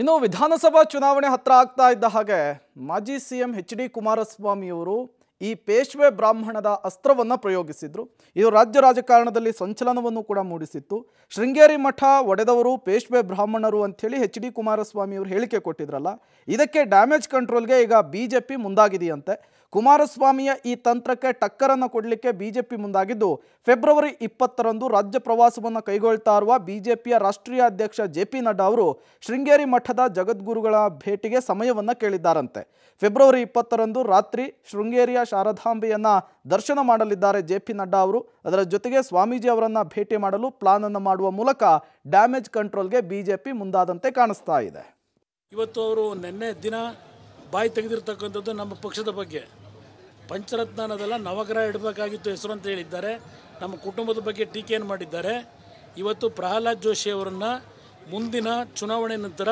ಇನ್ನು ವಿಧಾನಸಭಾ ಚುನಾವಣೆ ಹತ್ರ ಆಗ್ತಾ ಇದ್ದ ಹಾಗೆ ಮಾಜಿ ಸಿ ಎಂ ಎಚ್ ಡಿ ಕುಮಾರಸ್ವಾಮಿಯವರು ಈ ಪೇಶ್ವೆ ಬ್ರಾಹ್ಮಣದ ಅಸ್ತ್ರವನ್ನು ಪ್ರಯೋಗಿಸಿದ್ರು ಇದು ರಾಜ್ಯ ರಾಜಕಾರಣದಲ್ಲಿ ಸಂಚಲನವನ್ನು ಕೂಡ ಮೂಡಿಸಿತ್ತು ಶೃಂಗೇರಿ ಮಠ ಒಡೆದವರು ಪೇಶ್ವೆ ಬ್ರಾಹ್ಮಣರು ಅಂಥೇಳಿ ಎಚ್ ಡಿ ಕುಮಾರಸ್ವಾಮಿಯವರು ಹೇಳಿಕೆ ಕೊಟ್ಟಿದ್ರಲ್ಲ ಇದಕ್ಕೆ ಡ್ಯಾಮೇಜ್ ಕಂಟ್ರೋಲ್ಗೆ ಈಗ ಬಿ ಜೆ ಪಿ ಮುಂದಾಗಿದೆಯಂತೆ ಕುಮಾರಸ್ವಾಮಿಯ ಈ ತಂತ್ರಕ್ಕೆ ಟಕ್ಕರನ್ನು ಕೊಡಲಿಕ್ಕೆ ಬಿಜೆಪಿ ಮುಂದಾಗಿದ್ದು ಫೆಬ್ರವರಿ ಇಪ್ಪತ್ತರಂದು ರಾಜ್ಯ ಪ್ರವಾಸವನ್ನು ಕೈಗೊಳ್ತಾ ಇರುವ ಬಿಜೆಪಿಯ ರಾಷ್ಟ್ರೀಯ ಅಧ್ಯಕ್ಷ ಜೆ ಪಿ ನಡ್ಡಾ ಅವರು ಶೃಂಗೇರಿ ಮಠದ ಜಗದ್ಗುರುಗಳ ಭೇಟಿಗೆ ಸಮಯವನ್ನು ಕೇಳಿದ್ದಾರಂತೆ ಫೆಬ್ರವರಿ ಇಪ್ಪತ್ತರಂದು ರಾತ್ರಿ ಶೃಂಗೇರಿಯ ಶಾರದಾಂಬೆಯನ್ನು ದರ್ಶನ ಮಾಡಲಿದ್ದಾರೆ ಜೆ ಪಿ ನಡ್ಡಾ ಅವರು ಅದರ ಜೊತೆಗೆ ಸ್ವಾಮೀಜಿ ಅವರನ್ನು ಭೇಟಿ ಮಾಡಲು ಪ್ಲಾನ್ ಅನ್ನು ಮಾಡುವ ಮೂಲಕ ಡ್ಯಾಮೇಜ್ ಕಂಟ್ರೋಲ್ಗೆ ಬಿಜೆಪಿ ಮುಂದಾದಂತೆ ಕಾಣಿಸ್ತಾ ಇದೆ ಇವತ್ತು ಅವರು ನಿನ್ನೆ ದಿನ ಬಾಯಿ ತೆಗೆದಿರ್ತಕ್ಕಂಥದ್ದು ನಮ್ಮ ಪಕ್ಷದ ಬಗ್ಗೆ ಪಂಚರತ್ನ ಅನ್ನೋದೆಲ್ಲ ನವಗ್ರಹ ಇಡಬೇಕಾಗಿತ್ತು ಹೆಸರು ಅಂತ ಹೇಳಿದ್ದಾರೆ ನಮ್ಮ ಕುಟುಂಬದ ಬಗ್ಗೆ ಟೀಕೆಯನ್ನು ಮಾಡಿದ್ದಾರೆ ಇವತ್ತು ಪ್ರಹ್ಲಾದ್ ಜೋಶಿ ಅವರನ್ನು ಮುಂದಿನ ಚುನಾವಣೆ ನಂತರ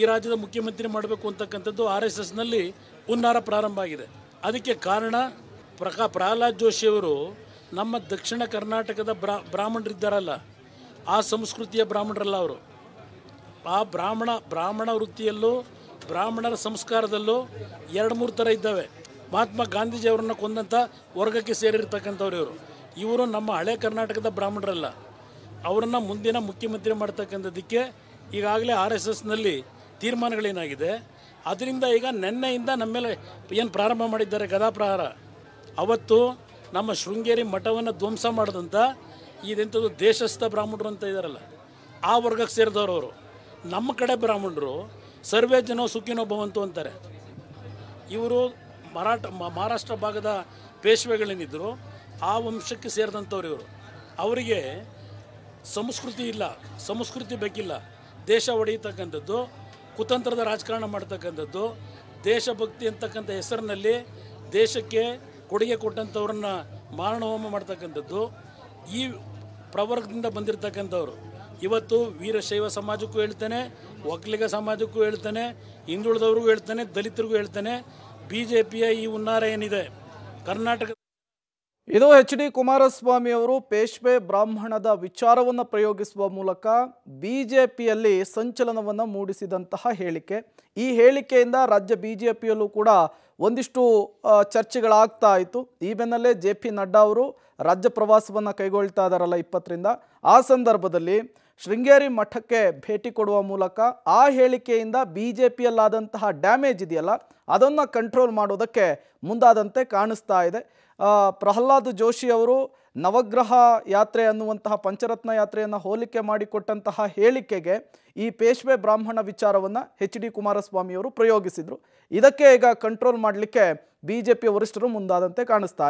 ಈ ರಾಜ್ಯದ ಮುಖ್ಯಮಂತ್ರಿ ಮಾಡಬೇಕು ಅಂತಕ್ಕಂಥದ್ದು ಆರ್ ಎಸ್ ಎಸ್ನಲ್ಲಿ ಹುನ್ನಾರ ಪ್ರಾರಂಭ ಆಗಿದೆ ಅದಕ್ಕೆ ಕಾರಣ ಪ್ರಕಾ ಪ್ರಹ್ಲಾದ್ ಜೋಶಿಯವರು ನಮ್ಮ ದಕ್ಷಿಣ ಕರ್ನಾಟಕದ ಬ್ರಾ ಬ್ರಾಹ್ಮಣರಿದ್ದಾರಲ್ಲ ಆ ಸಂಸ್ಕೃತಿಯ ಬ್ರಾಹ್ಮಣರಲ್ಲ ಅವರು ಆ ಬ್ರಾಹ್ಮಣ ಬ್ರಾಹ್ಮಣ ವೃತ್ತಿಯಲ್ಲೂ ಬ್ರಾಹ್ಮಣರ ಸಂಸ್ಕಾರದಲ್ಲೂ ಎರಡು ಮೂರು ಥರ ಇದ್ದಾವೆ ಮಹಾತ್ಮ ಗಾಂಧೀಜಿಯವರನ್ನ ಕೊಂದಂಥ ವರ್ಗಕ್ಕೆ ಸೇರಿರ್ತಕ್ಕಂಥವ್ರು ಇವರು ಇವರು ನಮ್ಮ ಹಳೆ ಕರ್ನಾಟಕದ ಬ್ರಾಹ್ಮಣರಲ್ಲ ಅವರನ್ನು ಮುಂದಿನ ಮುಖ್ಯಮಂತ್ರಿ ಮಾಡ್ತಕ್ಕಂಥದ್ದಕ್ಕೆ ಈಗಾಗಲೇ ಆರ್ ಎಸ್ ಎಸ್ನಲ್ಲಿ ತೀರ್ಮಾನಗಳೇನಾಗಿದೆ ಅದರಿಂದ ಈಗ ನೆನ್ನೆಯಿಂದ ನಮ್ಮ ಮೇಲೆ ಏನು ಪ್ರಾರಂಭ ಮಾಡಿದ್ದಾರೆ ಗದಾಪ್ರಹಾರ ಅವತ್ತು ನಮ್ಮ ಶೃಂಗೇರಿ ಮಠವನ್ನು ಧ್ವಂಸ ಮಾಡಿದಂಥ ಇದೆಂಥದ್ದು ದೇಶಸ್ಥ ಬ್ರಾಹ್ಮಣರು ಅಂತ ಇದ್ದಾರಲ್ಲ ಆ ವರ್ಗಕ್ಕೆ ಸೇರಿದವರು ಅವರು ನಮ್ಮ ಕಡೆ ಬ್ರಾಹ್ಮಣರು ಸರ್ವೇ ಜನೋ ಸುಖಿನೋ ಭವಂತು ಅಂತಾರೆ ಇವರು ಮರಾಠ ಮಹಾರಾಷ್ಟ್ರ ಭಾಗದ ಪೇಶ್ವೆಗಳೇನಿದ್ದರು ಆ ವಂಶಕ್ಕೆ ಸೇರಿದಂಥವ್ರು ಇವರು ಅವರಿಗೆ ಸಂಸ್ಕೃತಿ ಇಲ್ಲ ಸಂಸ್ಕೃತಿ ಬೇಕಿಲ್ಲ ದೇಶ ಒಡೆಯತಕ್ಕಂಥದ್ದು ಕುತಂತ್ರದ ರಾಜಕಾರಣ ಮಾಡ್ತಕ್ಕಂಥದ್ದು ದೇಶಭಕ್ತಿ ಅಂತಕ್ಕಂಥ ಹೆಸರಿನಲ್ಲಿ ದೇಶಕ್ಕೆ ಕೊಡುಗೆ ಕೊಟ್ಟಂಥವ್ರನ್ನ ಮಾರಣಹೋಮ ಮಾಡ್ತಕ್ಕಂಥದ್ದು ಈ ಪ್ರವರ್ಗದಿಂದ ಬಂದಿರತಕ್ಕಂಥವ್ರು ಇವತ್ತು ವೀರಶೈವ ಸಮಾಜಕ್ಕೂ ಹೇಳ್ತೇನೆ ಒಕ್ಕಲಿಗ ಸಮಾಜಕ್ಕೂ ಹೇಳ್ತಾನೆ ಹಿಂದುಳಿದವ್ರಿಗೂ ಹೇಳ್ತಾನೆ ದಲಿತರಿಗೂ ಹೇಳ್ತಾನೆ ಬಿ ಜೆ ಪಿಯ ಈ ಹುನ್ನಾರ ಏನಿದೆ ಕರ್ನಾಟಕ ಇದು ಎಚ್ ಡಿ ಕುಮಾರಸ್ವಾಮಿ ಅವರು ಪೇಶ್ವೆ ಬ್ರಾಹ್ಮಣದ ವಿಚಾರವನ್ನು ಪ್ರಯೋಗಿಸುವ ಮೂಲಕ ಬಿ ಜೆ ಪಿಯಲ್ಲಿ ಸಂಚಲನವನ್ನು ಮೂಡಿಸಿದಂತಹ ಹೇಳಿಕೆ ಈ ಹೇಳಿಕೆಯಿಂದ ರಾಜ್ಯ ಬಿ ಜೆ ಪಿಯಲ್ಲೂ ಕೂಡ ಒಂದಿಷ್ಟು ಚರ್ಚೆಗಳಾಗ್ತಾ ಇತ್ತು ಈ ಬೆನ್ನಲ್ಲೇ ಜೆ ಪಿ ನಡ್ಡಾ ಅವರು ರಾಜ್ಯ ಪ್ರವಾಸವನ್ನು ಕೈಗೊಳ್ತಾ ಇದ್ದಾರಲ್ಲ ಇಪ್ಪತ್ತರಿಂದ ಆ ಸಂದರ್ಭದಲ್ಲಿ ಶೃಂಗೇರಿ ಮಠಕ್ಕೆ ಭೇಟಿ ಕೊಡುವ ಮೂಲಕ ಆ ಹೇಳಿಕೆಯಿಂದ ಬಿ ಜೆ ಪಿಯಲ್ಲಾದಂತಹ ಡ್ಯಾಮೇಜ್ ಇದೆಯಲ್ಲ ಅದನ್ನು ಕಂಟ್ರೋಲ್ ಮಾಡೋದಕ್ಕೆ ಮುಂದಾದಂತೆ ಕಾಣಿಸ್ತಾ ಇದೆ ಪ್ರಹ್ಲಾದ್ ಜೋಶಿಯವರು ನವಗ್ರಹ ಯಾತ್ರೆ ಅನ್ನುವಂತಹ ಪಂಚರತ್ನ ಯಾತ್ರೆಯನ್ನು ಹೋಲಿಕೆ ಮಾಡಿಕೊಟ್ಟಂತಹ ಹೇಳಿಕೆಗೆ ಈ ಪೇಶ್ವೆ ಬ್ರಾಹ್ಮಣ ವಿಚಾರವನ್ನು ಹೆಚ್ ಡಿ ಕುಮಾರಸ್ವಾಮಿಯವರು ಪ್ರಯೋಗಿಸಿದರು ಇದಕ್ಕೆ ಈಗ ಕಂಟ್ರೋಲ್ ಮಾಡಲಿಕ್ಕೆ ಬಿ ಜೆ ಪಿ ವರಿಷ್ಠರು ಮುಂದಾದಂತೆ ಕಾಣಿಸ್ತಾ